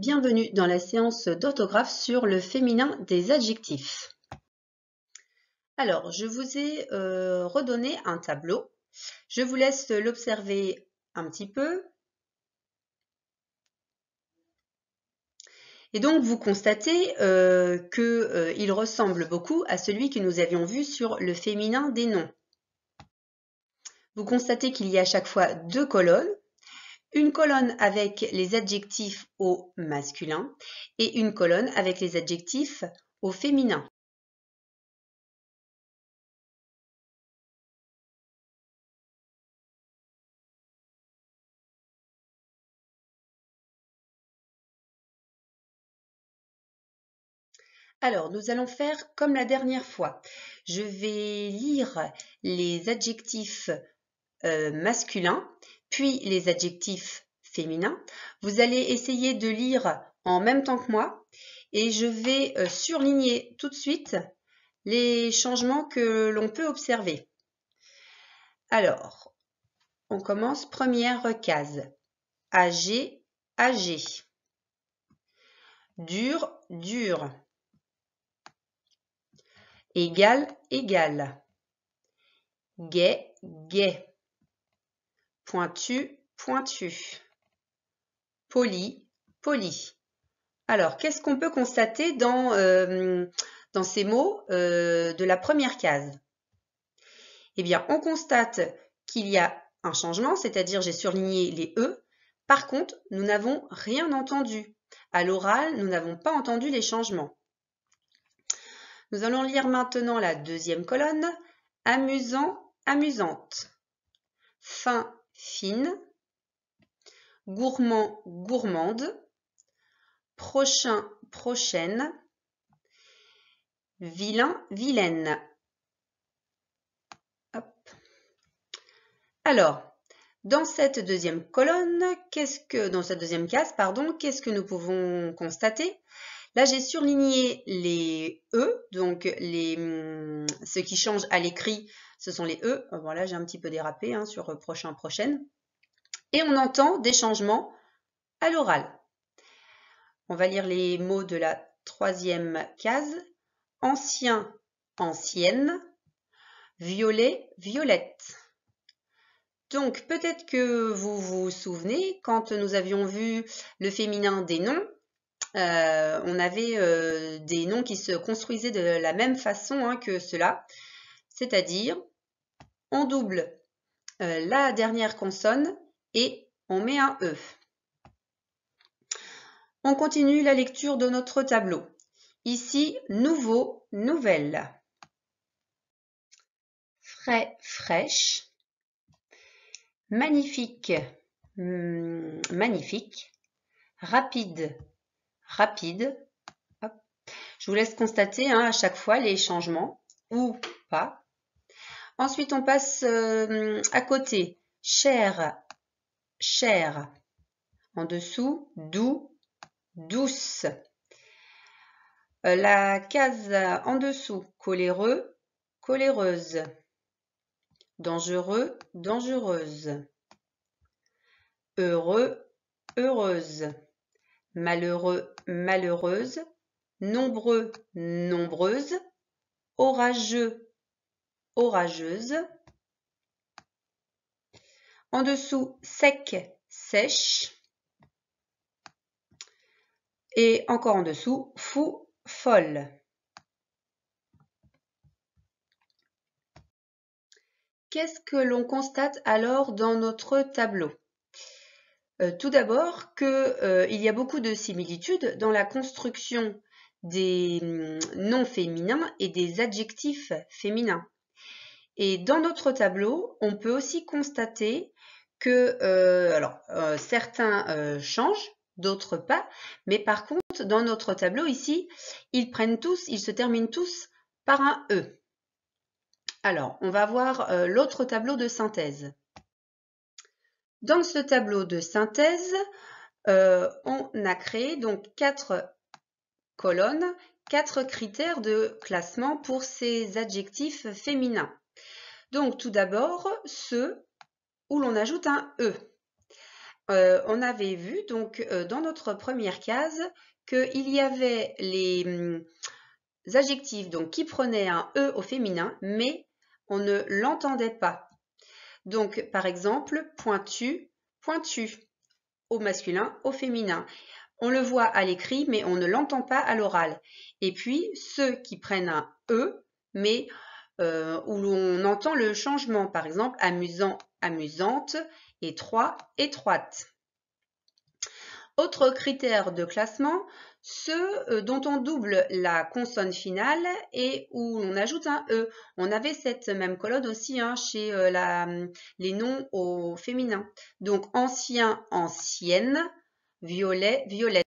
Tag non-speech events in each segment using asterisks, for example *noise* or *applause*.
Bienvenue dans la séance d'orthographe sur le féminin des adjectifs. Alors, je vous ai euh, redonné un tableau. Je vous laisse l'observer un petit peu. Et donc, vous constatez euh, qu'il euh, ressemble beaucoup à celui que nous avions vu sur le féminin des noms. Vous constatez qu'il y a à chaque fois deux colonnes une colonne avec les adjectifs au masculin et une colonne avec les adjectifs au féminin. Alors, nous allons faire comme la dernière fois. Je vais lire les adjectifs euh, masculins puis les adjectifs féminins. Vous allez essayer de lire en même temps que moi et je vais euh, surligner tout de suite les changements que l'on peut observer. Alors, on commence première case. Âgé, âgé. Dur, dur. Égal, égal. Gai, gai pointu, pointu. Poli, poli. Alors, qu'est-ce qu'on peut constater dans, euh, dans ces mots euh, de la première case Eh bien, on constate qu'il y a un changement, c'est-à-dire j'ai surligné les E. Par contre, nous n'avons rien entendu. À l'oral, nous n'avons pas entendu les changements. Nous allons lire maintenant la deuxième colonne. Amusant, amusante. Fin, fine, gourmand, gourmande, prochain, prochaine, vilain, vilaine. Alors, dans cette deuxième colonne, qu'est-ce que, dans cette deuxième case, pardon, qu'est-ce que nous pouvons constater Là, j'ai surligné les E, donc les, hum, ce qui change à l'écrit ce sont les E. Euh, voilà, j'ai un petit peu dérapé hein, sur euh, prochain, prochaine. Et on entend des changements à l'oral. On va lire les mots de la troisième case. Ancien, ancienne. Violet, violette. Donc peut-être que vous vous souvenez, quand nous avions vu le féminin des noms, euh, on avait des noms qui se construisaient de la même façon hein, que cela, c'est-à-dire on double euh, la dernière consonne et on met un E. On continue la lecture de notre tableau. Ici, nouveau, nouvelle. Frais, fraîche. Magnifique, hmm, magnifique. Rapide, rapide. Je vous laisse constater hein, à chaque fois les changements ou pas. Ensuite, on passe euh, à côté. Cher, cher. En dessous, doux, douce. Euh, la case en dessous, coléreux, coléreuse. Dangereux, dangereuse. Heureux, heureuse. Malheureux, malheureuse. Nombreux, nombreuse. Orageux, orageuse. En dessous, sec, sèche. Et encore en dessous, fou, folle. Qu'est-ce que l'on constate alors dans notre tableau euh, Tout d'abord, qu'il euh, y a beaucoup de similitudes dans la construction des hum, noms féminins et des adjectifs féminins. Et dans notre tableau, on peut aussi constater que euh, euh, certains euh, changent, d'autres pas, mais par contre, dans notre tableau ici, ils prennent tous, ils se terminent tous par un E. Alors, on va voir l'autre tableau de synthèse. Dans ce tableau de synthèse, on a créé donc quatre colonnes, quatre critères de classement pour ces adjectifs féminins. Donc tout d'abord, ceux où l'on ajoute un E. Euh, on avait vu donc euh, dans notre première case qu'il y avait les hum, adjectifs donc, qui prenaient un E au féminin, mais on ne l'entendait pas. Donc par exemple, pointu, pointu, au masculin, au féminin. On le voit à l'écrit, mais on ne l'entend pas à l'oral. Et puis, ceux qui prennent un E, mais euh, où l'on entend le changement, par exemple amusant, amusante, étroit, étroite. Autre critère de classement, ceux euh, dont on double la consonne finale et où l'on ajoute un E. On avait cette même colonne aussi hein, chez euh, les noms au féminin. Donc ancien, ancienne, violet, violette.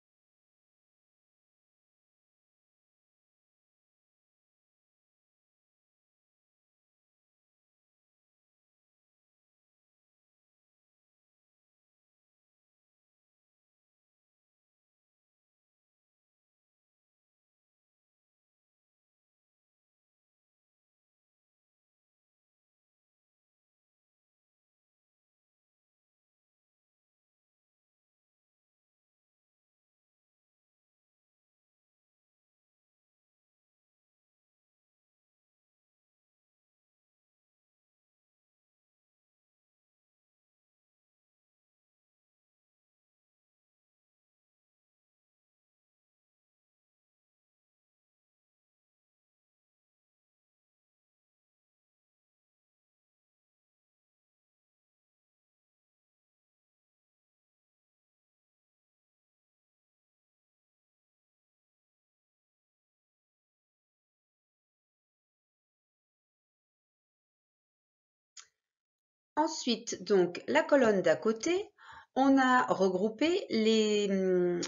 Ensuite, donc, la colonne d'à côté, on a regroupé les hum,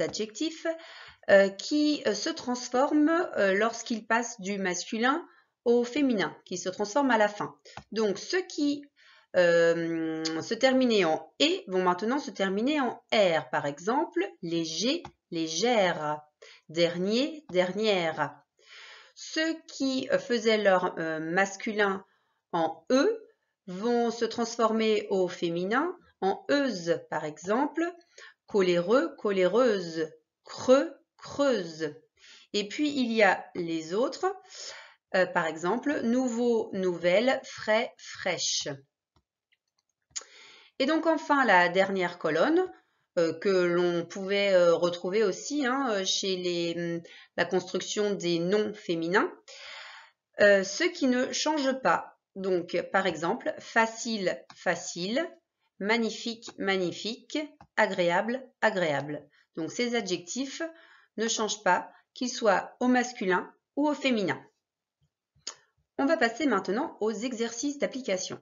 adjectifs euh, qui euh, se transforment euh, lorsqu'ils passent du masculin au féminin, qui se transforment à la fin. Donc, ceux qui se terminaient en « e » vont maintenant se terminer en « r ». Par exemple, léger »,« légère »,« dernier »,« dernière ». Ceux qui faisaient leur masculin en « e » vont se transformer au féminin en euse, par exemple, coléreux, coléreuse, creux, creuse. Et puis, il y a les autres, euh, par exemple, nouveau, nouvelle, frais, fraîche. Et donc, enfin, la dernière colonne, euh, que l'on pouvait euh, retrouver aussi hein, chez les, hum, la construction des noms féminins, ce qui ne change pas donc, par exemple, facile, facile, magnifique, magnifique, agréable, agréable. Donc, ces adjectifs ne changent pas, qu'ils soient au masculin ou au féminin. On va passer maintenant aux exercices d'application.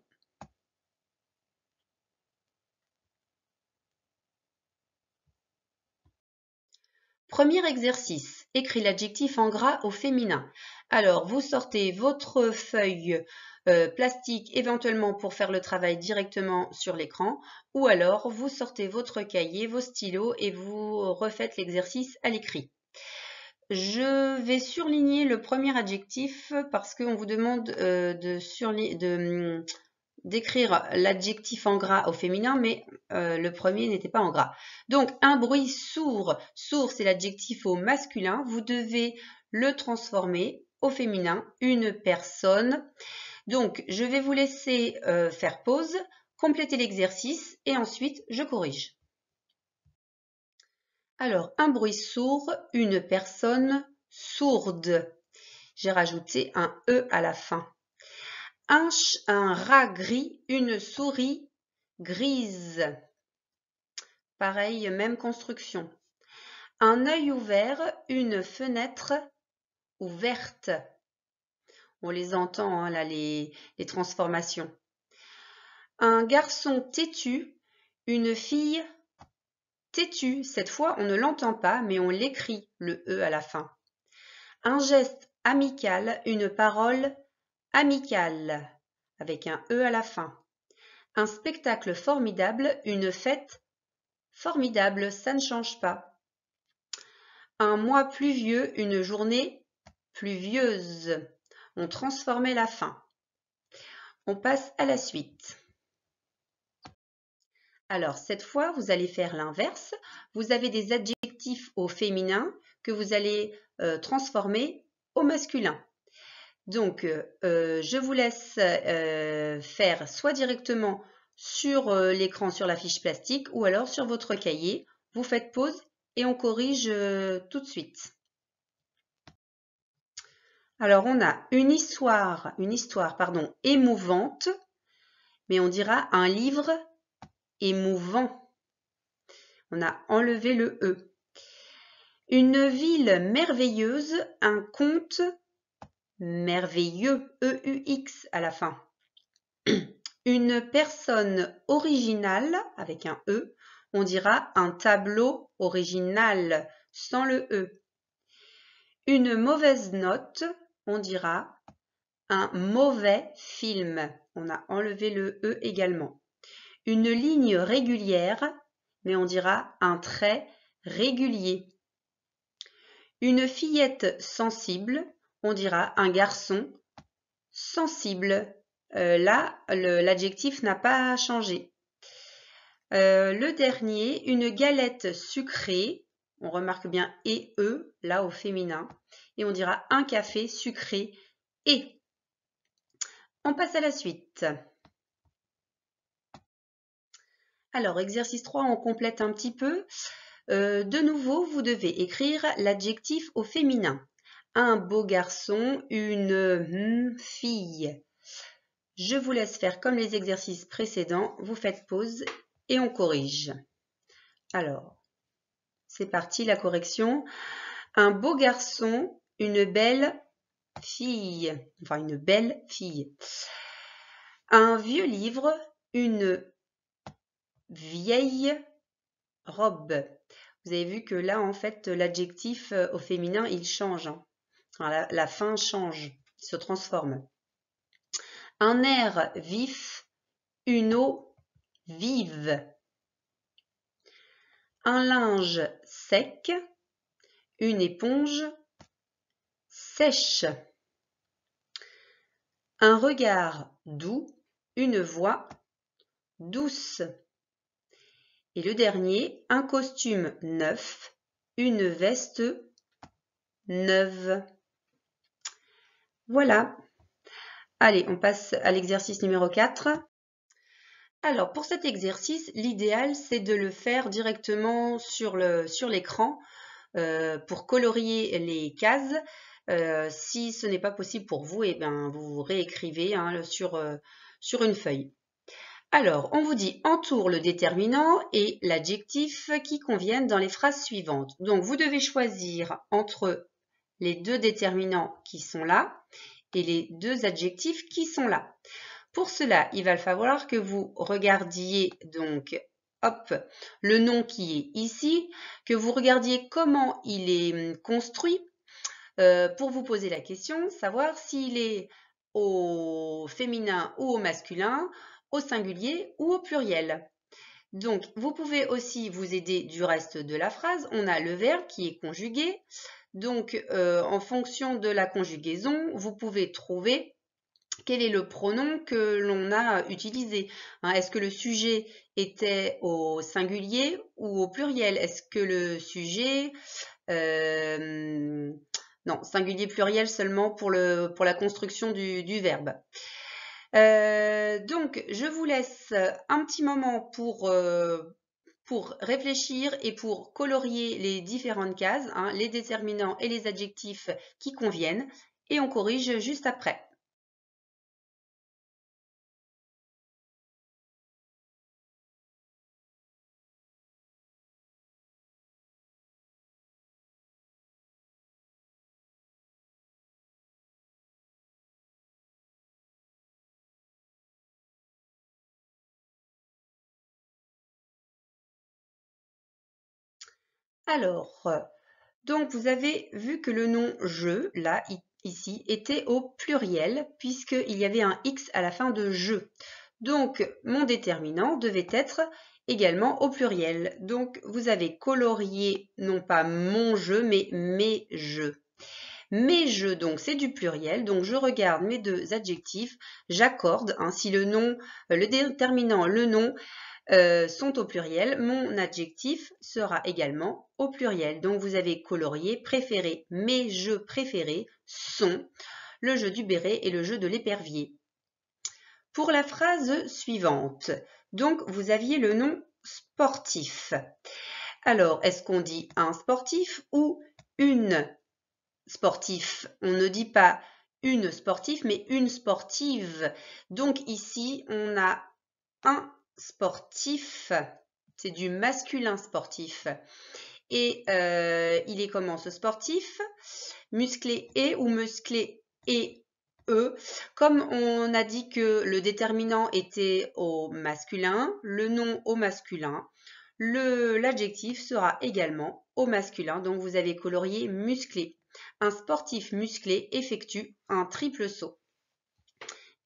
Premier exercice, écris l'adjectif en gras au féminin. Alors, vous sortez votre feuille euh, plastique éventuellement pour faire le travail directement sur l'écran ou alors vous sortez votre cahier, vos stylos et vous refaites l'exercice à l'écrit. Je vais surligner le premier adjectif parce qu'on vous demande euh, de mm, d'écrire l'adjectif en gras au féminin, mais euh, le premier n'était pas en gras. Donc, un bruit sourd. Sourd, c'est l'adjectif au masculin. Vous devez le transformer au féminin, une personne. Donc, je vais vous laisser euh, faire pause, compléter l'exercice et ensuite je corrige. Alors, un bruit sourd, une personne sourde. J'ai rajouté un E à la fin. Un, un rat gris, une souris grise. Pareil, même construction. Un œil ouvert, une fenêtre ou On les entend, hein, là, les, transformations. Un garçon têtu, une fille têtu. Cette fois, on ne l'entend pas, mais on l'écrit, le E à la fin. Un geste amical, une parole amicale, avec un E à la fin. Un spectacle formidable, une fête formidable, ça ne change pas. Un mois pluvieux, une journée pluvieuse. On transformait la fin. On passe à la suite. Alors, cette fois, vous allez faire l'inverse. Vous avez des adjectifs au féminin que vous allez euh, transformer au masculin. Donc, euh, je vous laisse euh, faire soit directement sur l'écran, sur la fiche plastique, ou alors sur votre cahier. Vous faites pause et on corrige tout de suite. Alors on a une histoire, une histoire pardon, émouvante, mais on dira un livre émouvant. On a enlevé le e. Une ville merveilleuse, un conte merveilleux, e-u-x à la fin. *clears throat* Une personne originale, avec un e, on dira un tableau original, sans le e. Une mauvaise note, on dira un mauvais film. On a enlevé le E également. Une ligne régulière, mais on dira un trait régulier. Une fillette sensible, on dira un garçon sensible. Euh, là, l'adjectif n'a pas changé. Euh, le dernier, une galette sucrée, on remarque bien et e là au féminin. Et on dira un café sucré et. On passe à la suite. Alors, exercice 3, on complète un petit peu. Euh, de nouveau, vous devez écrire l'adjectif au féminin. Un beau garçon, une hmm, fille. Je vous laisse faire comme les exercices précédents. Vous faites pause et on corrige. Alors, c'est parti, la correction. Un beau garçon, une belle fille. Enfin, une belle fille. Un vieux livre, une vieille robe. Vous avez vu que là, en fait, l'adjectif euh, au féminin, il change. Hein. la, la, fin change, il se transforme. Un air vif, une eau vive un linge sec, une éponge sèche, un regard doux, une voix douce. Et le dernier, un costume neuf, une veste neuve. Voilà. Allez, on passe à l'exercice numéro 4. Alors pour cet exercice, l'idéal c'est de le faire directement sur l'écran euh, pour colorier les cases. Euh, si ce n'est pas possible pour vous, et eh ben, vous réécrivez hein, sur, euh, sur une feuille. Alors, on vous dit entoure le déterminant et l'adjectif qui conviennent dans les phrases suivantes. Donc, vous devez choisir entre les deux déterminants qui sont là et les deux adjectifs qui sont là. Pour cela, il va falloir que vous regardiez donc hop, le nom qui est ici, que vous regardiez comment il est hum, construit euh, pour vous poser la question, savoir s'il est au féminin ou au masculin, au singulier ou au pluriel. Donc, vous pouvez aussi vous aider du reste de la phrase. On a le verbe qui est conjugué. Donc, euh, en fonction de la conjugaison, vous pouvez trouver quel est le pronom que l'on a utilisé hein? Est-ce que le sujet était au singulier ou au pluriel Est-ce que le sujet... Euh, non, singulier pluriel seulement pour, le, pour la construction du, du verbe. Euh, donc, je vous laisse un petit moment pour, euh, pour réfléchir et pour colorier les différentes cases, hein, les déterminants et les adjectifs qui conviennent, et on corrige juste après. Alors, euh, donc vous avez vu que le nom je, là, ici, était au pluriel, puisqu'il y avait un x à la fin de je. Donc, mon déterminant devait être également au pluriel. Donc, vous avez colorié non pas mon jeu, mais mes jeux. Mes jeux, donc, c'est du pluriel. Donc, je regarde mes deux adjectifs, j'accorde, ainsi le nom, euh, le déterminant, le nom euh, sont au pluriel, mon adjectif sera également au pluriel. Donc vous avez colorié, préféré, mes jeux préférés sont le jeu du béret et le jeu de l'épervier. Pour la phrase suivante, donc vous aviez le nom sportif. Alors, est-ce qu'on dit un sportif ou une sportif On ne dit pas une sportive, mais une sportive. Donc ici, on a un sportif. C'est du masculin sportif. Et euh, il est comment ce sportif Musclé et ou musclé et e. Comme on a dit que le déterminant était au masculin, le nom au masculin, l'adjectif sera également au masculin. Donc vous avez colorié musclé. Un sportif musclé effectue un triple saut.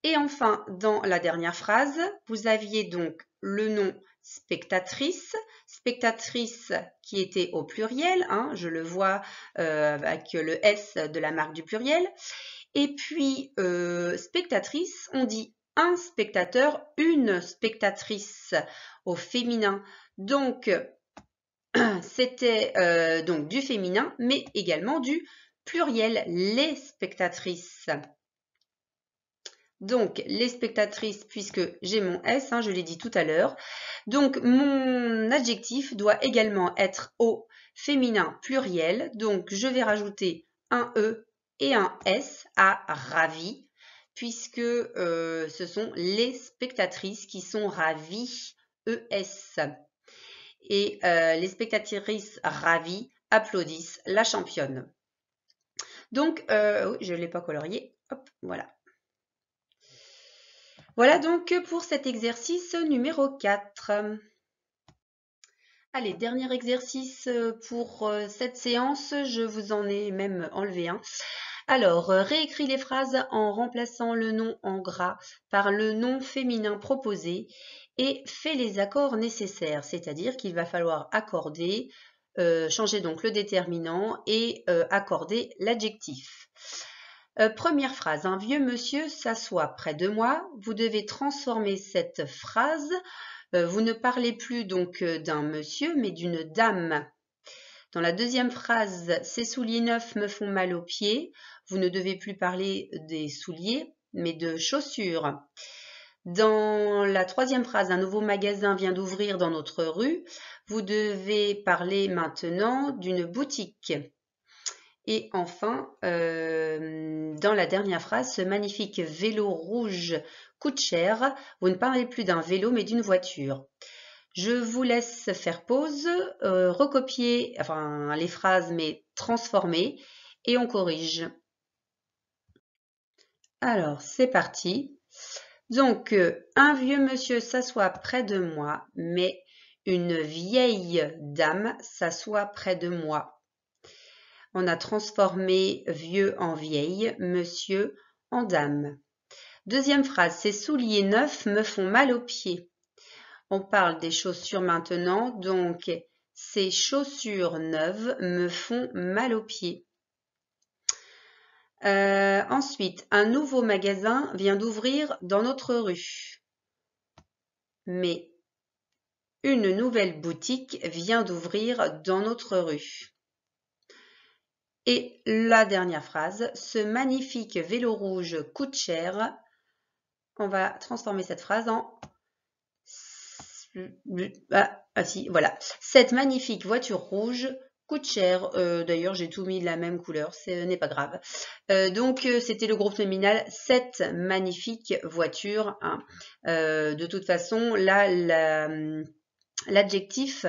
Et enfin, dans la dernière phrase, vous aviez donc le nom spectatrice, spectatrice qui était au pluriel, hein, je le vois euh, avec le S de la marque du pluriel, et puis euh, spectatrice, on dit un spectateur, une spectatrice au féminin. Donc, *clears throat* c'était euh, donc du féminin, mais également du pluriel, les spectatrices. Donc, les spectatrices, puisque j'ai mon S, hein, je l'ai dit tout à l'heure. Donc, mon adjectif doit également être au féminin pluriel. Donc, je vais rajouter un E et un S à ravi, puisque euh, ce sont les spectatrices qui sont ravies, e S. Et euh, les spectatrices ravis applaudissent la championne. Donc, euh, je ne l'ai pas colorié. Hop, voilà. Voilà donc pour cet exercice numéro 4. Allez, dernier exercice euh, pour euh, cette séance, je vous en ai même enlevé un. Alors, euh, réécris les phrases en remplaçant le nom en gras par le nom féminin proposé et fais les accords nécessaires, c'est-à-dire qu'il va falloir accorder, changer donc le déterminant et accorder l'adjectif. Euh, première phrase, un vieux monsieur s'assoit près de moi. Vous devez transformer cette phrase. Euh, vous ne parlez plus donc euh, d'un monsieur, mais d'une dame. Dans la deuxième phrase, ces souliers neufs me font mal aux pieds. Vous ne devez plus parler des souliers, mais de chaussures. Dans la troisième phrase, un nouveau magasin vient d'ouvrir dans notre rue. Vous devez parler maintenant d'une boutique. Et enfin, euh, dans la dernière phrase, ce magnifique vélo rouge coûte cher. Vous ne parlez plus d'un vélo, mais d'une voiture. Je vous laisse faire pause, euh, recopier enfin, les phrases, mais transformer, et on corrige. Alors, c'est parti. Donc, euh, un vieux monsieur s'assoit près de moi, mais une vieille dame s'assoit près de moi. On a transformé vieux en vieille, monsieur en dame. Deuxième phrase, ces souliers neufs me font mal aux pieds. On parle des chaussures maintenant, donc ces chaussures neuves me font mal aux pieds. Euh, ensuite, un nouveau magasin vient d'ouvrir dans notre rue. Mais une nouvelle boutique vient d'ouvrir dans notre rue. Et la dernière phrase, ce magnifique vélo rouge coûte cher. On va transformer cette phrase en... Ah, ah si, voilà. Cette magnifique voiture rouge coûte cher. Euh, d'ailleurs, j'ai tout mis de la même couleur, ce n'est pas grave. Euh, donc, euh, c'était le groupe nominal, cette magnifique voiture. Hein. de toute façon, là, l'adjectif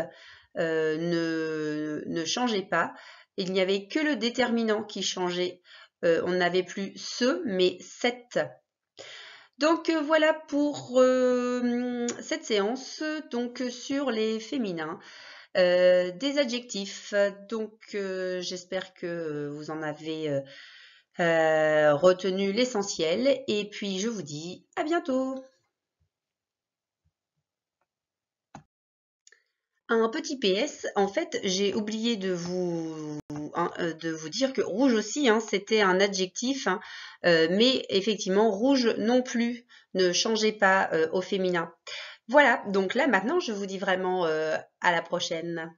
ne changeait pas. Il n'y avait que le déterminant qui changeait. Euh, on n'avait plus ce, mais cette. Donc euh, voilà pour euh, cette séance donc sur les féminins. des adjectifs. Donc j'espère que vous en avez retenu l'essentiel. Et puis je vous dis à bientôt. Un petit PS, en fait, j'ai oublié de vous euh, de vous dire que rouge aussi, hein, c'était un adjectif, hein, euh, mais effectivement, rouge non plus, ne changeait pas euh, au féminin. Voilà, donc là maintenant, je vous dis vraiment à la prochaine.